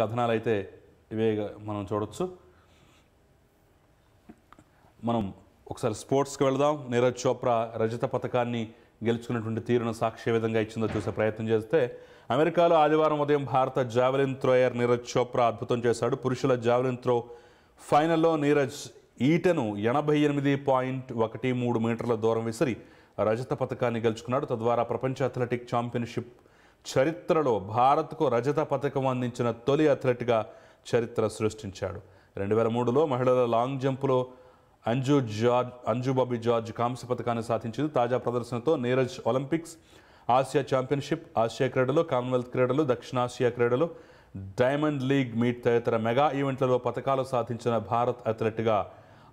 కథనాలు అయితే ఇవే మనం చూడవచ్చు మనం ఒకసారి స్పోర్ట్స్కి వెళదాం నీరజ్ చోప్రా రజత పథకాన్ని గెలుచుకున్నటువంటి తీరును సాక్షి విధంగా ఇచ్చిందో చూసే ప్రయత్నం చేస్తే అమెరికాలో ఆదివారం ఉదయం భారత జావెలిన్ థ్రోయర్ నీరజ్ చోప్రా అద్భుతం చేశాడు పురుషుల జావెలిన్ త్రో ఫైనల్లో నీరజ్ ఈటను ఎనభై ఎనిమిది పాయింట్ ఒకటి మూడు మీటర్ల దూరం విసిరి రజత పథకాన్ని గెలుచుకున్నాడు తద్వారా ప్రపంచ అథ్లెటిక్ ఛాంపియన్షిప్ చరిత్రలో భారత్కు రజత పథకం అందించిన తొలి అథ్లెట్గా చరిత్ర సృష్టించాడు రెండు వేల మూడులో మహిళల లాంగ్ జంప్లో అంజు జార్జ్ అంజుబాబీ జార్జ్ కాంస్య పథకాన్ని సాధించింది తాజా ప్రదర్శనతో నీరజ్ ఒలింపిక్స్ ఆసియా ఛాంపియన్షిప్ ఆసియా క్రీడలు కామన్వెల్త్ క్రీడలు దక్షిణాసియా క్రీడలు డైమండ్ లీగ్ మీట్ తదితర మెగా ఈవెంట్లలో పథకాలు సాధించిన భారత్ అథ్లెట్గా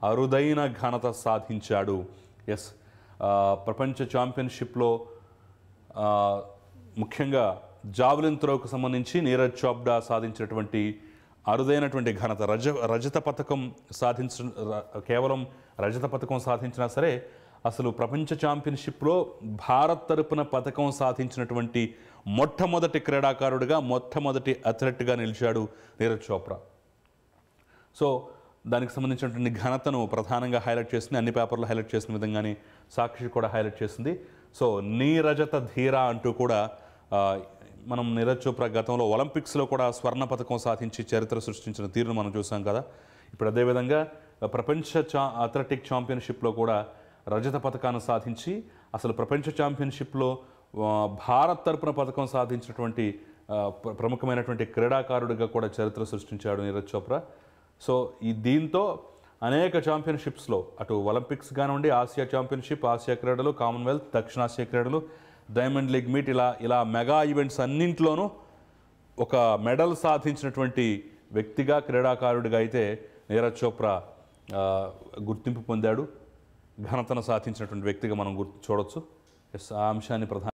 అరుదైన ఘనత సాధించాడు ఎస్ ప్రపంచ ఛాంపియన్షిప్లో ముఖ్యంగా జావలిన్ త్రోకు సంబంధించి నీరజ్ చోప్డా సాధించినటువంటి అరుదైనటువంటి ఘనత రజ రజత పథకం సాధించ కేవలం రజత పథకం సాధించినా సరే అసలు ప్రపంచ ఛాంపియన్షిప్లో భారత్ తరపున పథకం సాధించినటువంటి మొట్టమొదటి క్రీడాకారుడిగా మొట్టమొదటి అథ్లెట్గా నిలిచాడు నీరజ్ చోప్రా సో దానికి సంబంధించినటువంటి ఘనతను ప్రధానంగా హైలైట్ చేసింది అన్ని పేపర్లు హైలైట్ చేసిన విధంగానే సాక్షి కూడా హైలైట్ చేసింది సో నీరజత ధీర అంటూ కూడా మనం నీరజ్ చోప్రా గతంలో ఒలింపిక్స్లో కూడా స్వర్ణ పథకం సాధించి చరిత్ర సృష్టించిన తీరును మనం చూసాం కదా ఇప్పుడు అదేవిధంగా ప్రపంచ చా అథ్లెటిక్ ఛాంపియన్షిప్లో కూడా రజత పథకాన్ని సాధించి అసలు ప్రపంచ ఛాంపియన్షిప్లో భారత్ తరపున పథకం సాధించినటువంటి ప్రముఖమైనటువంటి క్రీడాకారుడిగా కూడా చరిత్ర సృష్టించాడు నీరజ్ చోప్రా సో ఈ దీంతో అనేక ఛాంపియన్షిప్స్లో అటు ఒలింపిక్స్ కానివ్వండి ఆసియా ఛాంపియన్షిప్ ఆసియా క్రీడలు కామన్వెల్త్ దక్షిణాసియా క్రీడలు డైమండ్ లీగ్ మీట్ ఇలా ఇలా మెగా ఈవెంట్స్ అన్నింటిలోనూ ఒక మెడల్ సాధించినటువంటి వ్యక్తిగా క్రీడాకారుడిగా అయితే నీరజ్ చోప్రా గుర్తింపు పొందాడు ఘనతను సాధించినటువంటి వ్యక్తిగా మనం గుర్తు చూడొచ్చు ఎస్ ఆ అంశాన్ని ప్రధాన